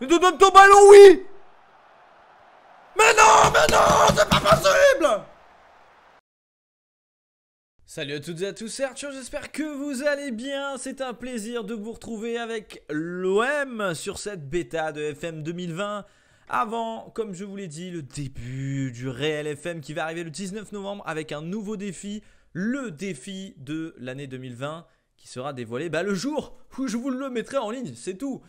Mais donne ton ballon, oui Mais non, mais non, c'est pas possible Salut à toutes et à tous, c'est Arthur, j'espère que vous allez bien. C'est un plaisir de vous retrouver avec l'OM sur cette bêta de FM 2020. Avant, comme je vous l'ai dit, le début du réel FM qui va arriver le 19 novembre avec un nouveau défi, le défi de l'année 2020 qui sera dévoilé bah, le jour où je vous le mettrai en ligne, c'est tout.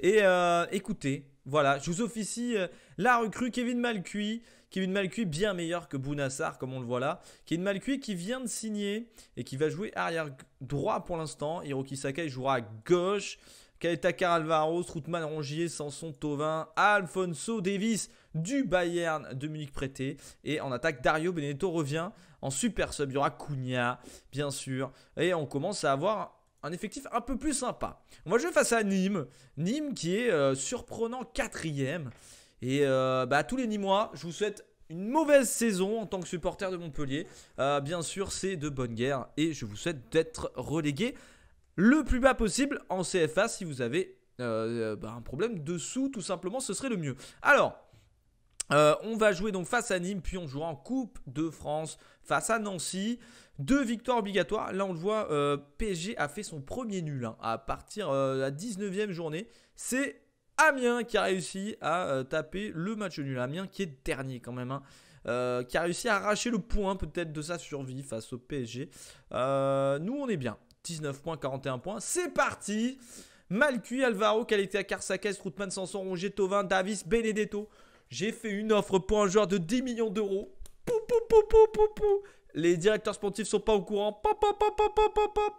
Et euh, écoutez, voilà, je vous officie euh, la recrue Kevin Malcuit. Kevin Malcuit, bien meilleur que Bounassar, comme on le voit là. Kevin Malcuit qui vient de signer et qui va jouer arrière droit pour l'instant. Hiroki Sakai jouera à gauche. Kaletakar Alvaro, Troutman Rongier, Sanson Tovin, Alfonso Davis du Bayern de Munich prêté. Et en attaque, Dario Benedetto revient en super sub. Il y aura Cunha, bien sûr. Et on commence à avoir un effectif un peu plus sympa. On va jouer face à Nîmes. Nîmes qui est euh, surprenant quatrième. Et euh, bah, tous les Nîmois, je vous souhaite une mauvaise saison en tant que supporter de Montpellier. Euh, bien sûr, c'est de bonne guerre et je vous souhaite d'être relégué le plus bas possible en CFA si vous avez bah, un problème dessous, tout simplement, ce serait le mieux. Alors, euh, on va jouer donc face à Nîmes, puis on jouera en Coupe de France face à Nancy. Deux victoires obligatoires. Là, on le voit, euh, PSG a fait son premier nul hein, à partir de euh, la 19e journée. C'est Amiens qui a réussi à taper le match nul. Amiens qui est dernier quand même. Hein, qui a réussi à arracher le point peut-être de sa survie face au PSG. nous, on est bien. 19 points, 41 points. C'est parti Malcuit, Alvaro, Caleta, Karsakes, Routman, Sanson, Rongier, Tovin, Davis, Benedetto. J'ai fait une offre pour un joueur de 10 millions d'euros. Les directeurs sportifs sont pas au courant.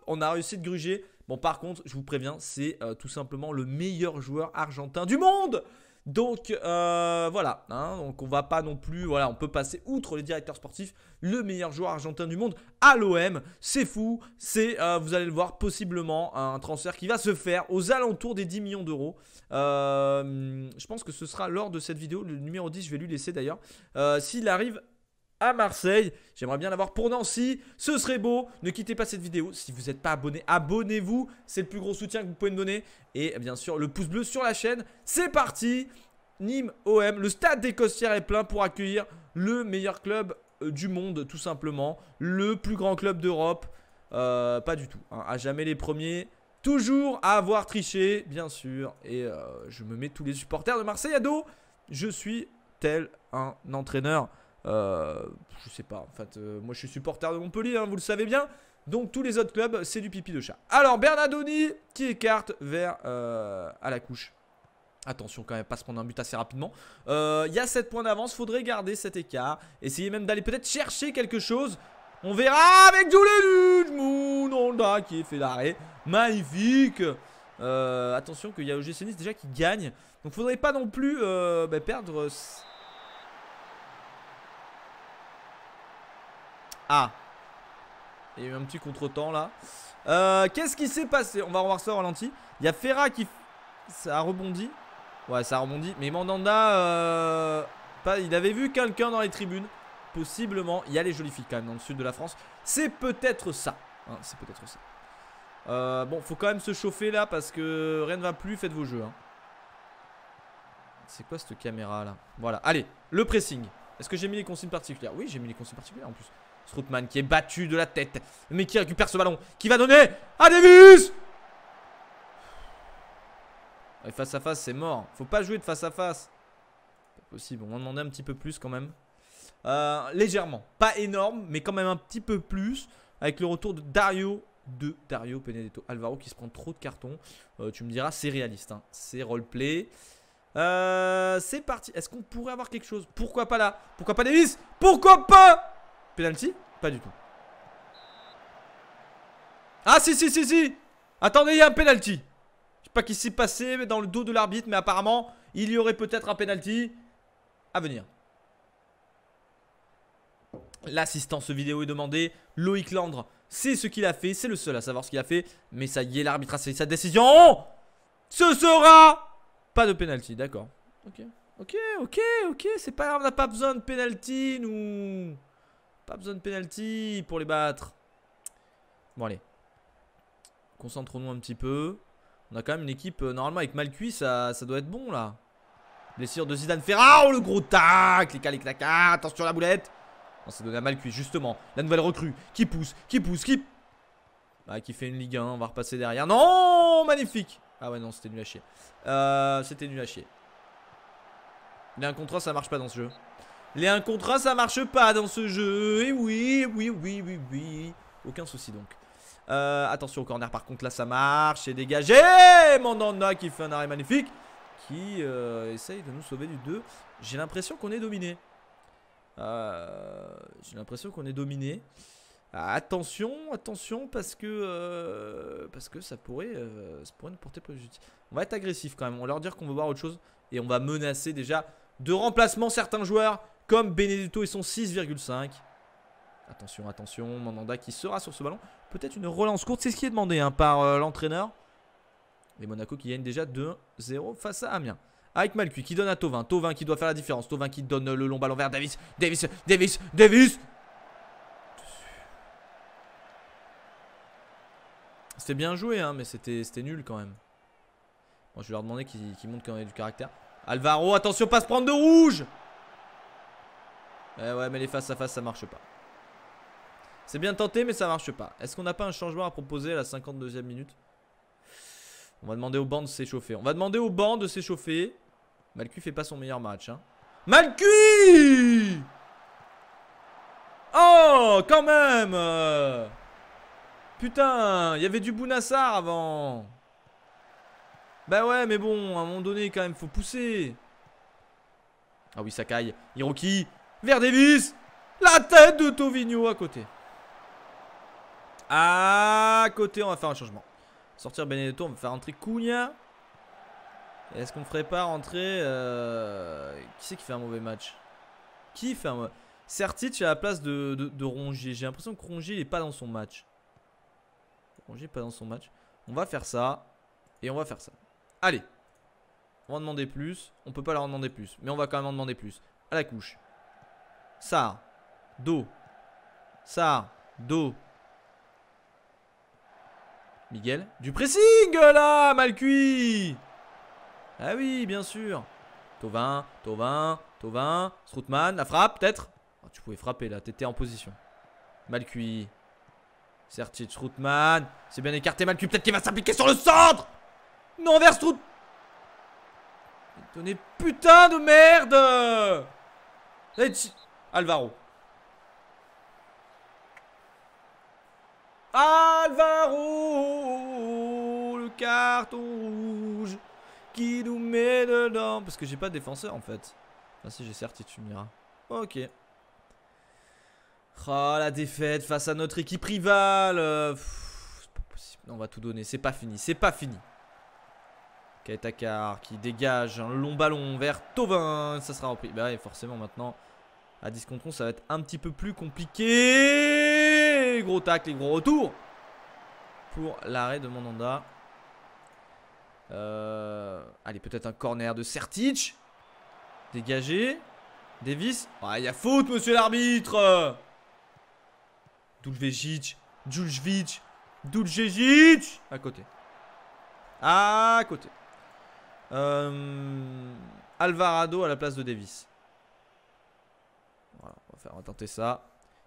On a réussi de gruger. Bon, par contre, je vous préviens, c'est euh, tout simplement le meilleur joueur argentin du monde. Donc euh, voilà, hein. donc on va pas non plus, voilà, on peut passer outre les directeurs sportifs, le meilleur joueur argentin du monde à l'OM, c'est fou, c'est, euh, vous allez le voir, possiblement un transfert qui va se faire aux alentours des 10 millions d'euros. Euh, je pense que ce sera lors de cette vidéo, le numéro 10, je vais lui laisser d'ailleurs. S'il arrive à Marseille. J'aimerais bien l'avoir pour Nancy. Ce serait beau. Ne quittez pas cette vidéo. Si vous n'êtes pas abonné, abonnez-vous. C'est le plus gros soutien que vous pouvez me donner. Et bien sûr, le pouce bleu sur la chaîne. C'est parti. Nîmes OM. Le stade des Costières est plein pour accueillir le meilleur club euh, du monde, tout simplement. Le plus grand club d'Europe. Euh, pas du tout. A hein. À jamais les premiers. Toujours à avoir triché, bien sûr. Et euh, je me mets tous les supporters de Marseille à dos. Je suis tel un entraîneur. Euh, je sais pas, en fait, euh, moi je suis supporter de Montpellier, hein, vous le savez bien. Donc tous les autres clubs, c'est du pipi de chat. Alors Bernardoni qui écarte vers euh, à la couche. Attention quand même, pas se prendre un but assez rapidement. Il y a 7 points d'avance, faudrait garder cet écart. Essayer même d'aller peut-être chercher quelque chose. On verra avec Doulelu, Moon Honda qui est fait l'arrêt. Magnifique Attention qu'il y a OGC Nice déjà qui gagne. Donc faudrait pas non plus bah, perdre... Ah Il y a eu un petit contre-temps là. Euh, qu'est-ce qui s'est passé On va revoir ça au ralenti. Il y a Ferra qui... Ça a rebondi. Ouais, ça a rebondi. Mais Mandanda... Euh, pas... Il avait vu quelqu'un dans les tribunes. Possiblement. Il y a les jolies filles quand même dans le sud de la France. C'est peut-être ça. Hein, c'est peut-être ça. Euh, bon, faut quand même se chauffer là parce que rien ne va plus. Faites vos jeux. Hein. C'est quoi cette caméra là Voilà, allez, le pressing. Est-ce que j'ai mis les consignes particulières Oui, j'ai mis les consignes particulières en plus. Stroutman qui est battu de la tête, mais qui récupère ce ballon, qui va donner à Davis face à face, c'est mort. Faut pas jouer de face à face. Pas possible, on va demander un petit peu plus quand même. Euh, légèrement, pas énorme, mais quand même un petit peu plus. Avec le retour de Dario, de Dario Benedetto Alvaro qui se prend trop de cartons. Euh, tu me diras, c'est réaliste, hein. c'est roleplay. Euh, c'est parti. Est-ce qu'on pourrait avoir quelque chose Pourquoi pas là Pourquoi pas Davis Pourquoi pas Penalty Pas du tout. Ah si si si si Attendez, il y a un penalty. Je sais pas qui s'est passé dans le dos de l'arbitre, mais apparemment, il y aurait peut-être un penalty à venir. L'assistance vidéo est demandée. Loïc Landre c'est ce qu'il a fait, c'est le seul à savoir ce qu'il a fait. Mais ça y est, l'arbitre a sa décision. ce sera pas de penalty, d'accord. Ok, ok, ok, ok, c'est pas grave, on n'a pas besoin de penalty, nous. Pas besoin de penalty pour les battre. Bon, allez. Concentrons-nous un petit peu. On a quand même une équipe, euh, normalement, avec Malcuit, ça, ça doit être bon, là. Blessure de Zidane Ferrao, oh, le gros tac, les calés claca. attention à la boulette. On s'est donné à Malcuit, justement. La nouvelle recrue, qui pousse, qui pousse, qui... Bah qui fait une Ligue 1, on va repasser derrière. Non, magnifique Ah ouais, non, c'était nul à chier. Euh, c'était nul à chier. Il y a un contrat, ça marche pas dans ce jeu. Les 1 contre 1, ça marche pas dans ce jeu. Et oui, oui, oui, oui, oui. Aucun souci donc. Euh, attention au corner par contre, là ça marche. Et dégagé Mandanda qui fait un arrêt magnifique. Qui euh, essaye de nous sauver du 2. J'ai l'impression qu'on est dominé. Euh, j'ai l'impression qu'on est dominé. attention, attention parce que parce que ça pourrait, ça pourrait nous porter préjudice. On va être agressif quand même. On leur dire qu'on veut voir autre chose et on va menacer déjà de remplacement certains joueurs comme Benedetto et son 6,5. Attention, attention, Mandanda qui sera sur ce ballon. Peut-être une relance courte, c'est ce qui est demandé hein, par euh, l'entraîneur. Les Monaco qui gagnent déjà 2-0 face à Amiens. Avec Malcu qui donne à Tovin. Tovin qui doit faire la différence. Tovin qui donne le long ballon vers Davis. Davis, Davis, Davis. C'était bien joué, hein, mais c'était nul quand même. je vais leur demander qu'ils monte montrent quand même du caractère. Alvaro, attention, pas se prendre de rouge eh ouais, mais les face à face, ça marche pas. C'est bien tenté, mais ça marche pas. Est-ce qu'on n'a pas un changement à proposer à la 52e minute On va demander au banc de s'échauffer. On va demander au banc de s'échauffer. Malcu fait pas son meilleur match. Hein. Malcu Oh, quand même Putain, il y avait du Bounassar avant. Bah ouais, mais bon, à un moment donné, quand même, faut pousser. Ah oui, Sakai. Hiroki vers Davis. La tête de Tovigno à côté. À côté, on va faire un changement. Sortir Benedetto, on va faire entrer Cunha. Est-ce qu'on ne ferait pas rentrer... Euh, qui c'est qui fait un mauvais match Qui fait un mauvais... Sertic à la place de, de, J'ai l'impression que Rongier n'est pas dans son match. Rongier pas dans son match. On va faire ça. Et on va faire ça. Allez. On va demander plus. On peut pas leur demander plus. Mais on va quand même en demander plus. À la couche. Ça, Do. Ça, Do. Miguel. Du pressing là, mal cuit. Ah oui, bien sûr. Tovin, Tovin, Tovin. Stroutman, la frappe peut-être. Ah, tu pouvais frapper là, t'étais en position. Mal cuit. Certes, Stroutman. C'est bien écarté, mal Peut-être qu'il va s'appliquer sur le centre. Non, vers Strout. Donnez putain de merde. Alvaro. Alvaro Le carton rouge qui nous met dedans. Parce que j'ai pas de défenseur en fait. Ah si j'ai certitude, m'iras. Ok. Oh la défaite face à notre équipe rivale. Euh, c'est pas possible. On va tout donner. C'est pas fini. C'est pas fini. Kaetakar qui dégage un long ballon vers Tovin. Ça sera repris. Bah et forcément maintenant. À 10 contre 11, ça va être un petit peu plus compliqué. Gros tacle et gros retour pour l'arrêt de Mandanda. Euh, allez, peut-être un corner de Sertic. Dégagé. Davis. Ah, il y a faute, monsieur l'arbitre. Dulvejic Dulvejic Duljevic. À côté. À côté. Euh, Alvarado à la place de Davis. Enfin, on va tenter ça.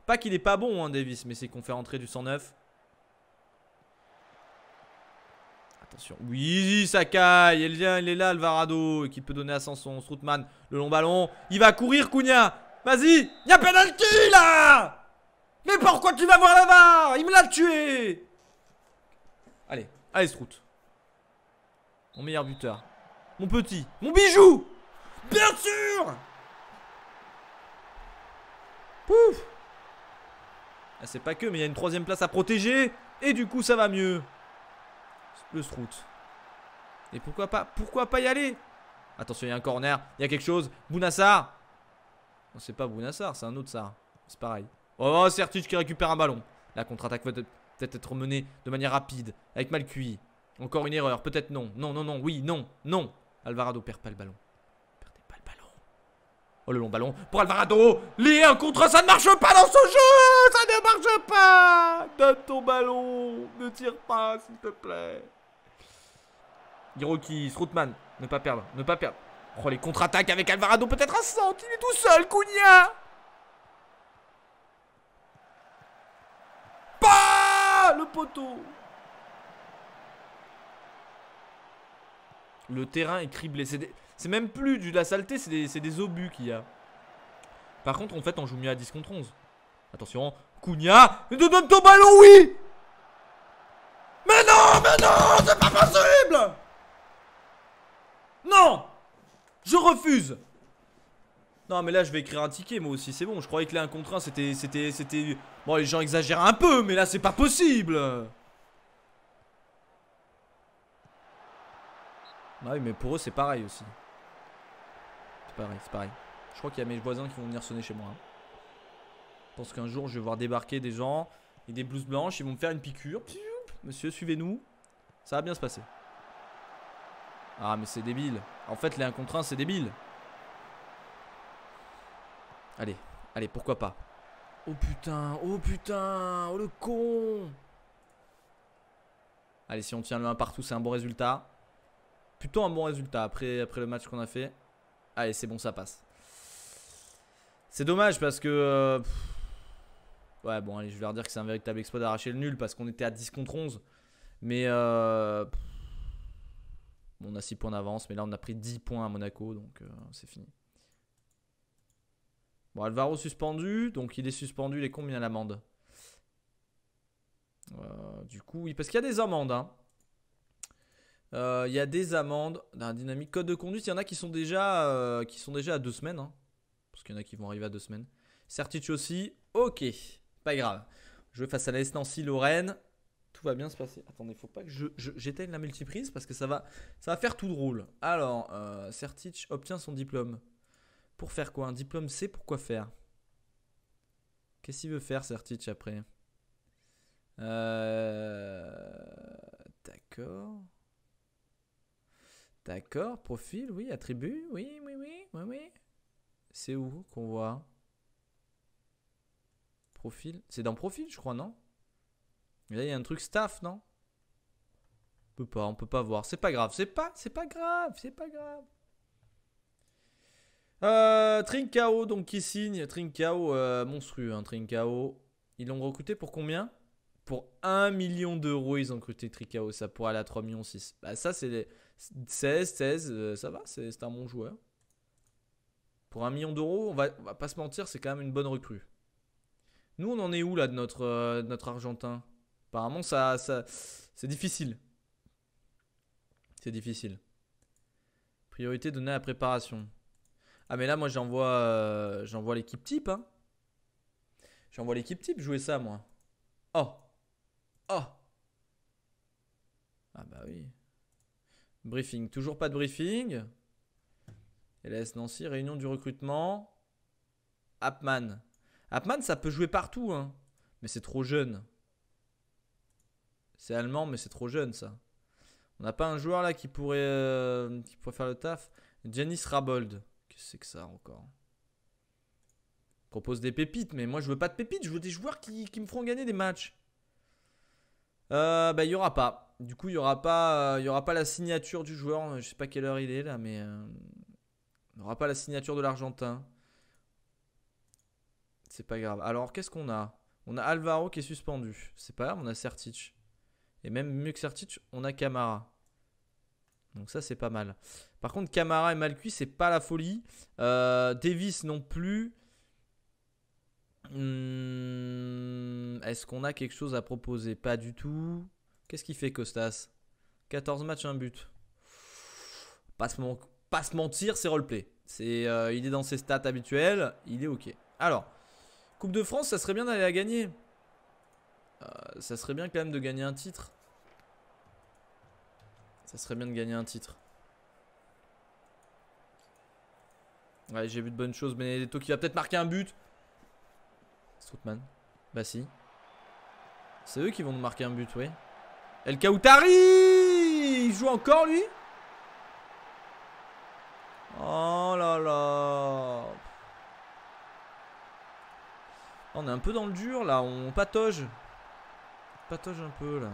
Pas qu'il n'est pas bon, hein, Davis, mais c'est qu'on fait entrer du 109. Attention. Oui, Sakai. Il vient, il est là, Alvarado, qui peut donner à Sanson. Stroutman, le long ballon. Il va courir, Cunha. Vas-y. Il y a penalty là Mais pourquoi tu vas voir la barre Il me l'a tué. Allez, allez, Strout. Mon meilleur buteur. Mon petit. Mon bijou Bien sûr ouf ah, C'est pas que, mais il y a une troisième place à protéger. Et du coup, ça va mieux. Le Strout. Et pourquoi pas, pourquoi pas y aller Attention, il y a un corner. Il y a quelque chose. Bounassar. c'est pas Bounassar, c'est un autre Sar. C'est pareil. Oh, Certich qui récupère un ballon. La contre-attaque va peut-être être menée de manière rapide. Avec Malcuit. Encore une erreur. Peut-être non. Non, non, non. Oui, non, non. Alvarado perd pas le ballon. Oh, le long ballon pour Alvarado. Les 1 contre, ça ne marche pas dans ce jeu Ça ne marche pas Donne ton ballon Ne tire pas, s'il te plaît. Hiroki, Stroutman, ne pas perdre, ne pas perdre. Oh, les contre-attaques avec Alvarado, peut-être un 100. il est tout seul, Cunha Pas Le poteau Le terrain est criblé. C'est même plus de la saleté, c'est des... obus qu'il y a. Par contre, en fait, on joue mieux à 10 contre 11. Attention, Cunha Ne donne ton ballon, oui Mais non, mais non, c'est pas possible Non Je refuse non mais là je vais écrire un ticket moi aussi c'est bon je croyais que les 1 contre 1 c'était c'était c'était bon les gens exagèrent un peu mais là c'est pas possible Ah oui, mais pour eux, c'est pareil aussi. C'est pareil, c'est pareil. Je crois qu'il y a mes voisins qui vont venir sonner chez moi. Hein. Je pense qu'un jour, je vais voir débarquer des gens et des blouses blanches. Ils vont me faire une piqûre. Monsieur, suivez-nous. Ça va bien se passer. Ah, mais c'est débile. En fait, les 1 contre 1, c'est débile. Allez, allez, pourquoi pas. Oh putain, oh putain, oh le con. Allez, si on tient le 1 partout, c'est un bon résultat plutôt un bon résultat après, après le match qu'on a fait. Allez, ah, c'est bon, ça passe. C'est dommage parce que. Euh, ouais, bon, allez, je vais leur dire que c'est un véritable exploit d'arracher le nul parce qu'on était à 10 contre 11. Mais. Euh, on a 6 points d'avance, mais là, on a pris 10 points à Monaco, donc euh, c'est fini. Bon, Alvaro suspendu, donc il est suspendu, il est combien l'amende euh, Du coup, oui, parce qu'il y a des amendes, hein. Euh, il y a des amendes, un dynamique code de conduite. Il y en a qui sont déjà, euh, qui sont déjà à deux semaines. Hein. parce qu'il y en a qui vont arriver à deux semaines. Certich aussi. Ok, pas grave. Je vais face à la Lorraine. Tout va bien se passer. Attendez, faut pas que j'éteigne la multiprise parce que ça va, ça va faire tout drôle. Alors, euh, Certich obtient son diplôme. Pour faire quoi Un diplôme C, pour quoi faire Qu'est-ce qu'il veut faire, Certich, après euh... D'accord. D'accord, profil, oui, attribut, oui, oui, oui, oui, oui. C'est où qu'on voit Profil. C'est dans profil, je crois, non Là, il y a un truc staff, non on peut pas, on peut pas voir. C'est pas grave, c'est pas, c'est pas grave, c'est pas grave. Euh, donc qui signe Trincao, euh, monstrueux, hein, Trincao. Ils l'ont recruté pour combien Pour 1 million d'euros, ils ont recruté Trinkao. Ça pourrait aller à 3 millions 6. Bah, ça, c'est les... 16, 16, euh, ça va, c'est un bon joueur. Pour un million d'euros, on va, pas se mentir, c'est quand même une bonne recrue. Nous, on en est où là de notre, euh, notre Argentin Apparemment, ça, ça c'est difficile. C'est difficile. Priorité donnée à la préparation. Ah, mais là, moi, j'envoie euh, j'envoie l'équipe type. Hein. J'envoie l'équipe type jouer ça, moi. Oh Oh Ah, bah oui. Briefing, toujours pas de briefing. LS Nancy, réunion du recrutement. Appman. Appman, ça peut jouer partout, hein. mais c'est trop jeune. C'est allemand, mais c'est trop jeune, ça. On n'a pas un joueur là qui pourrait, euh, qui faire le taf. Janice Rabold. Qu'est-ce que c'est que ça encore Propose des pépites, mais moi je veux pas de pépites, je veux des joueurs qui, qui me feront gagner des matchs. Euh, bah, il n'y aura pas. Du coup, il n'y aura, pas, euh, aura pas la signature du joueur. Je sais pas quelle heure il est là, mais euh, il n'y aura pas la signature de l'Argentin. C'est pas grave. Alors, qu'est-ce qu'on a On a Alvaro qui est suspendu. C'est pas grave, on a Sertic. Et même mieux que Sertic, on a Camara. Donc ça, c'est pas mal. Par contre, Camara et Malcuit, c'est pas la folie. Euh, Davis non plus. Hmm, est-ce qu'on a quelque chose à proposer Pas du tout. Qu'est-ce qu'il fait Costas 14 matchs, un but. Pas se, mentir, c'est roleplay. C'est, euh, il est dans ses stats habituelles, il est ok. Alors, Coupe de France, ça serait bien d'aller la gagner. Euh, ça serait bien quand même de gagner un titre. Ça serait bien de gagner un titre. Ouais, j'ai vu de bonnes choses. Benedetto qui va peut-être marquer un but. Bah si. C'est eux qui vont nous marquer un but, oui. El Kaoutari Il joue encore, lui Oh là là On est un peu dans le dur, là. On patauge. On patauge un peu, là.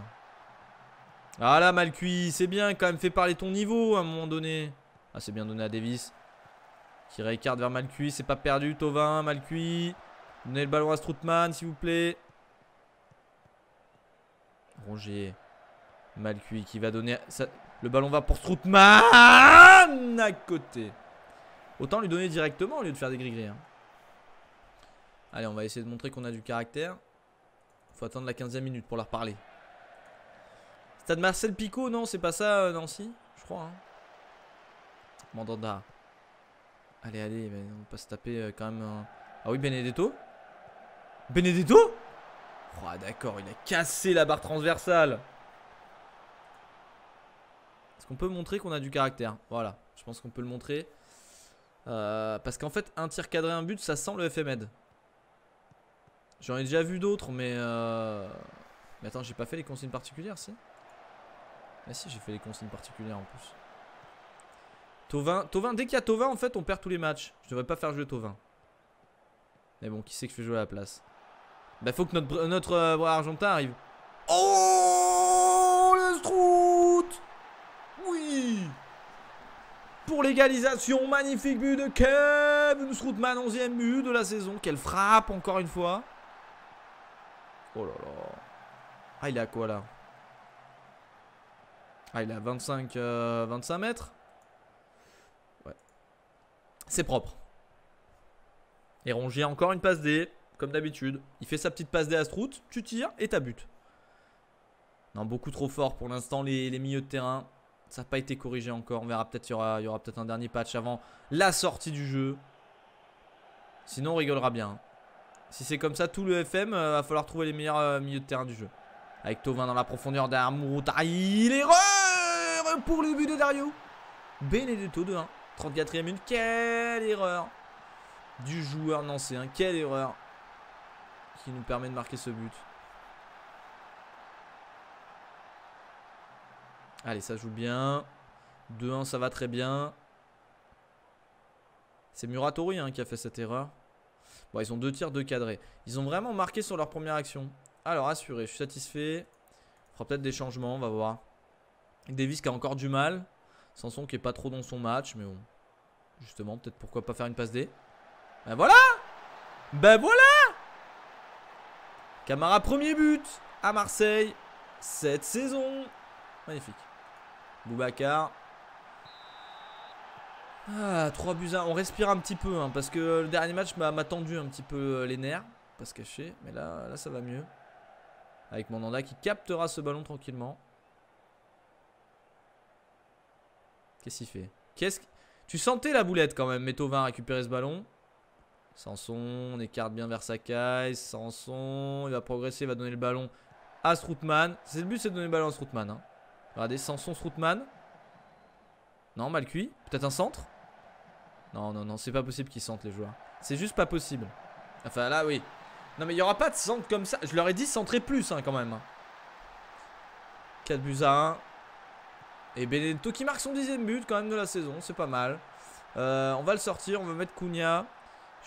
Ah là, mal C'est bien, quand même, fait parler ton niveau, à un moment donné. Ah, c'est bien donné à Davis. Qui réécarte vers Malcuit, c'est pas perdu, Tovin, Malcuit. Donnez le ballon à Stroutman, s'il vous plaît. mal cuit, qui va donner... Le ballon va pour Stroutman à côté. Autant lui donner directement au lieu de faire des gris-gris. Hein. Allez, on va essayer de montrer qu'on a du caractère. Faut attendre la 15 minute pour leur parler. Stade Marcel Picot, non, c'est pas ça, euh, Nancy Je crois. Hein. Mandanda. Allez, allez, on va pas se taper euh, quand même. Ah oui, Benedetto Benedetto Oh d'accord, il a cassé la barre transversale. Est-ce qu'on peut montrer qu'on a du caractère Voilà, je pense qu'on peut le montrer. Euh, parce qu'en fait, un tir cadré, un but, ça sent le FMED. J'en ai déjà vu d'autres, mais... Euh... Mais attends, j'ai pas fait les consignes particulières, si Ah si, j'ai fait les consignes particulières en plus. Tovin, Tovin dès qu'il y a Tovin, en fait, on perd tous les matchs. Je devrais pas faire jouer Tovin. Mais bon, qui sait que je fais jouer à la place bah faut que notre, notre euh, Argentin arrive. Oh le strout Oui Pour l'égalisation, magnifique but de Kevin Stroutman, 11ème but de la saison. Quelle frappe encore une fois. Oh là là. Ah il a quoi là Ah il a 25, 25 mètres Ouais. C'est propre. Et Rongier encore une passe D comme d'habitude. Il fait sa petite passe des tu tires et t'as but. Non, beaucoup trop fort pour l'instant les, milieux de terrain. Ça n'a pas été corrigé encore. On verra peut-être, il y aura, peut-être un dernier patch avant la sortie du jeu. Sinon, on rigolera bien. Si c'est comme ça, tout le FM, euh, va falloir trouver les meilleurs euh, milieux de terrain du jeu. Avec Tovin dans la profondeur ah, Il est L'erreur pour le but de Dario. Benedetto de 1 34 ème minute. Quelle erreur du joueur un, Quelle erreur qui nous permet de marquer ce but. Allez, ça joue bien. 2-1, ça va très bien. C'est Muratori hein, qui a fait cette erreur. Bon, ils ont deux tirs, de cadrés. Ils ont vraiment marqué sur leur première action. Alors, assuré, je suis satisfait. On fera peut-être des changements, on va voir. Davis qui a encore du mal. Sanson qui est pas trop dans son match, mais bon. Justement, peut-être pourquoi pas faire une passe D. Ben voilà Ben voilà Camara, premier but à Marseille cette saison. Magnifique. Boubacar. Ah, 3 buts On respire un petit peu hein, parce que le dernier match m'a tendu un petit peu euh, les nerfs. Pas se cacher. Mais là, là ça va mieux. Avec Mandanda qui captera ce ballon tranquillement. Qu'est-ce qu'il fait Qu'est-ce Tu sentais la boulette quand même, Métovin récupérer ce ballon. Sanson, on écarte bien vers Sakai. Sanson, il va progresser, il va donner le ballon à Stroutman. C'est le but, c'est de donner le ballon à Stroutman. Hein. Regardez, Sanson, Stroutman. Non, mal cuit. Peut-être un centre Non, non, non, c'est pas possible qu'ils sentent les joueurs. C'est juste pas possible. Enfin, là, oui. Non, mais il n'y aura pas de centre comme ça. Je leur ai dit centrer plus, hein, quand même. 4 hein. buts à 1. Et Benedetto qui marque son dixième but, quand même, de la saison. C'est pas mal. Euh, on va le sortir. On va mettre Cunha.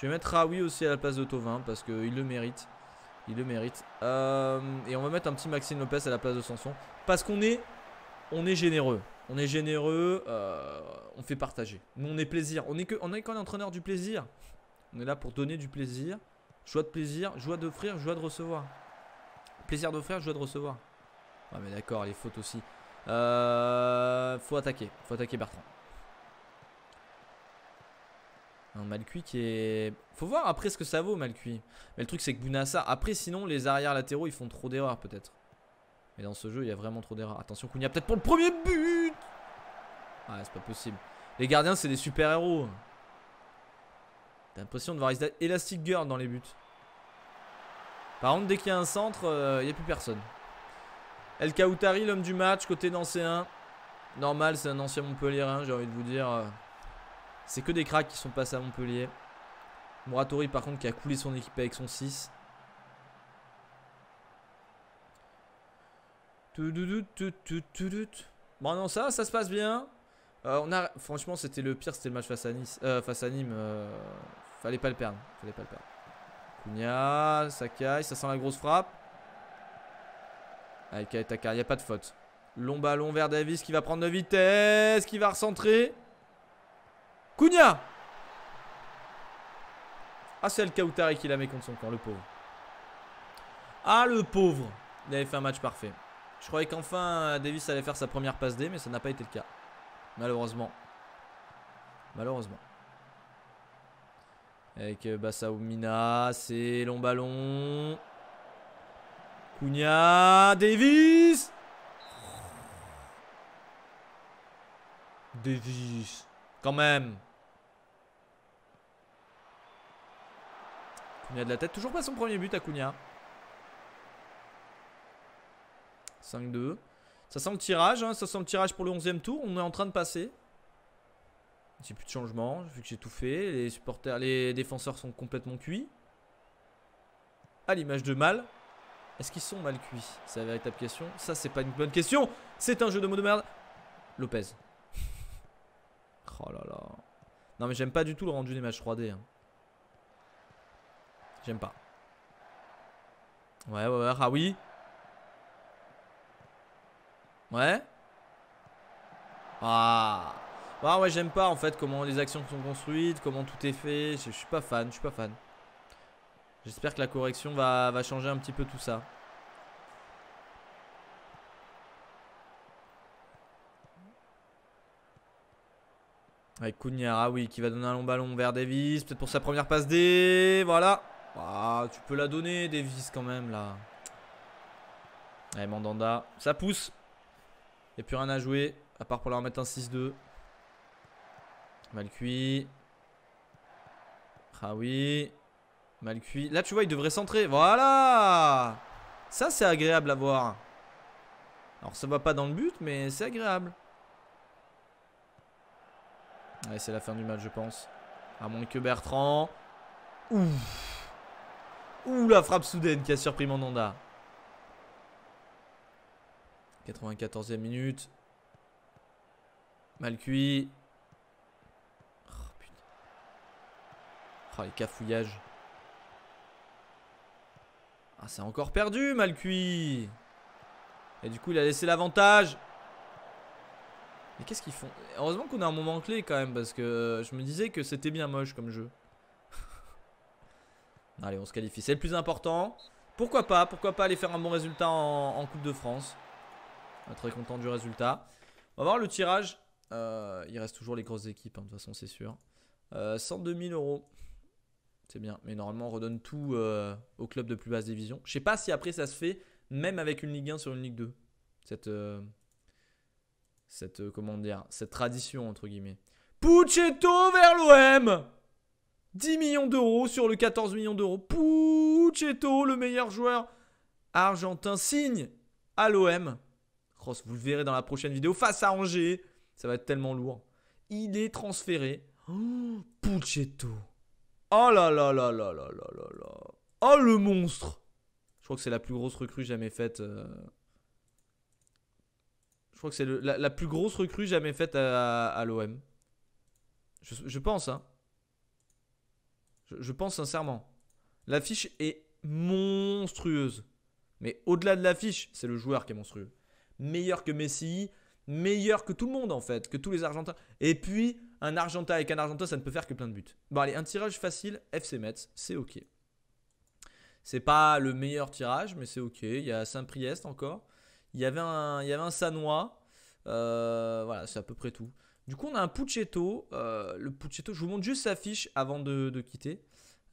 Je vais mettre Raoui aussi à la place de Tovin parce qu'il le mérite. Il le mérite. Euh, et on va mettre un petit Maxime Lopez à la place de Sanson. Parce qu'on est, on est généreux. On est généreux, euh, on fait partager. Nous, on est plaisir. On est, que, est quand entraîneur du plaisir. On est là pour donner du plaisir. Joie de plaisir, joie d'offrir, joie de recevoir. Plaisir d'offrir, joie de recevoir. Ah mais d'accord, les fautes aussi. Euh, faut attaquer. Faut attaquer Bertrand. Un Malcuit qui est... Faut voir après ce que ça vaut Malcuit. Mais le truc c'est que Bounassa... Après sinon les arrières latéraux ils font trop d'erreurs peut-être. Mais dans ce jeu il y a vraiment trop d'erreurs. Attention Kounia peut-être pour le premier but Ah c'est pas possible. Les gardiens c'est des super-héros. T'as l'impression de voir Elastic Girl dans les buts. Par contre dès qu'il y a un centre, euh, il n'y a plus personne. El Kaoutari l'homme du match côté d'ancien Normal c'est un ancien Montpellier, j'ai envie de vous dire... Euh. C'est que des cracks qui sont passés à Montpellier. Moratori par contre qui a coulé son équipe avec son 6. Bon non ça, ça se passe bien. Euh, on a, franchement c'était le pire, c'était le match face à Nice, euh, face Nîmes. Euh, fallait pas le perdre, fallait pas le Sakai, ça sent la grosse frappe. Avec Aitaka, il n'y a pas de faute. Long ballon vers Davis qui va prendre de vitesse, qui va recentrer. Cunha Ah, c'est le Kautari qui la met contre son camp, le pauvre. Ah, le pauvre Il avait fait un match parfait. Je croyais qu'enfin euh, Davis allait faire sa première passe D, mais ça n'a pas été le cas. Malheureusement. Malheureusement. Avec euh, Bassaoumina, c'est long ballon. Cunha, Davis Davis, quand même. a de la tête. Toujours pas son premier but à Cunha. 5-2. Ça sent le tirage, hein. ça sent le tirage pour le 11e tour. On est en train de passer. J'ai plus de changement, vu que j'ai tout fait. Les supporters, les défenseurs sont complètement cuits. À l'image de Mal. Est-ce qu'ils sont mal cuits C'est la véritable question. Ça, c'est pas une bonne question. C'est un jeu de mots de merde. Lopez. oh là là. Non, mais j'aime pas du tout le rendu des matchs 3D. J'aime pas. Ouais, ouais, ouais, ah oui. Ouais. Ah. ouais, j'aime pas en fait comment les actions sont construites, comment tout est fait. Je, suis pas fan, je suis pas fan. J'espère que la correction va, changer un petit peu tout ça. Avec ah oui, qui va donner un long ballon vers Davis. Peut-être pour sa première passe D. Voilà. Bah, tu peux la donner, Davis, quand même, là. Allez, Mandanda. Ça pousse. Il n'y a plus rien à jouer, à part pour leur mettre un 6-2. Mal cuit. Ah oui. Mal cuit. Là, tu vois, il devrait centrer. Voilà Ça, c'est agréable à voir. Alors, ça va pas dans le but, mais c'est agréable. Allez, c'est la fin du match, je pense. À moins que Bertrand... Ouf Ouh, la frappe soudaine qui a surpris Mandanda. 94e minute. Mal cuit. Oh, putain. Oh, les cafouillages. Ah, c'est encore perdu, mal cuit. Et du coup, il a laissé l'avantage. Mais qu'est-ce qu'ils font Heureusement qu'on a un moment clé quand même, parce que euh, je me disais que c'était bien moche comme jeu. Allez, on se qualifie. C'est le plus important. Pourquoi pas Pourquoi pas aller faire un bon résultat en, Coupe de France Très content du résultat. On va voir le tirage. Euh, il reste toujours les grosses équipes, hein, de toute façon, c'est sûr. 102 euh, 000 euros. C'est bien. Mais normalement, on redonne tout euh, au club de plus basse division. Je sais pas si après ça se fait, même avec une Ligue 1 sur une Ligue 2. Cette. cette. comment Cette tradition, entre guillemets. Puccetto vers l'OM 10 millions d'euros sur le 14 millions d'euros. Puccetto, le meilleur joueur argentin, signe à l'OM. Cross, vous le verrez dans la prochaine vidéo, face à Angers. Ça va être tellement lourd. Il est transféré. Puchetto Oh là là là là là là là Oh le monstre. Je crois que c'est la plus grosse recrue jamais faite. Euh, je crois que c'est la, plus grosse recrue jamais faite à, l'OM. Je, je pense, hein. Je, pense sincèrement. L'affiche est monstrueuse. Mais au-delà de l'affiche, c'est le joueur qui est monstrueux. Meilleur que Messi, meilleur que tout le monde en fait, que tous les Argentins. Et puis, un Argentin avec un Argentin, ça ne peut faire que plein de buts. Bon allez, un tirage facile, FC Metz, c'est ok. C'est pas le meilleur tirage, mais c'est ok. Il y a Saint-Priest encore. Il y avait un, il Sanois. Euh, voilà, c'est à peu près tout. Du coup, on a un Puchetto. Euh, le Puccetto, je vous montre juste sa fiche avant de, quitter.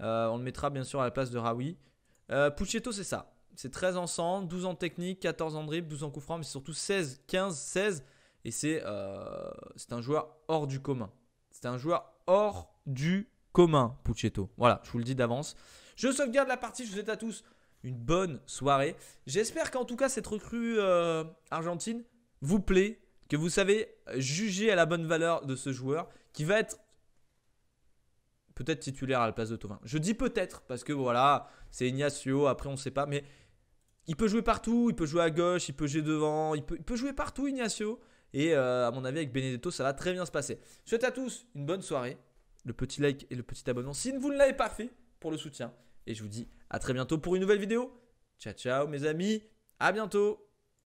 Euh, on le mettra bien sûr à la place de Rawi. Euh, c'est ça. C'est 13 en centre, 12 en technique, 14 en dribble, 12 en coup franc, mais surtout 16, 15, 16. Et euh, c'est un joueur hors du commun. C'est un joueur hors du commun, Puccetto. Voilà, je vous le dis d'avance. Je sauvegarde la partie. Je vous souhaite à tous une bonne soirée. J'espère qu'en tout cas, cette recrue argentine vous plaît que vous savez juger à la bonne valeur de ce joueur qui va être peut-être titulaire à la place de Tovin. Je dis peut-être parce que voilà, c'est Ignacio, après on ne sait pas, mais il peut jouer partout, il peut jouer à gauche, il peut jouer devant, il peut, jouer partout Ignacio. Et euh, à mon avis, avec Benedetto, ça va très bien se passer. Je souhaite à tous une bonne soirée, le petit like et le petit abonnement si vous ne l'avez pas fait pour le soutien. Et je vous dis à très bientôt pour une nouvelle vidéo. Ciao, ciao mes amis, à bientôt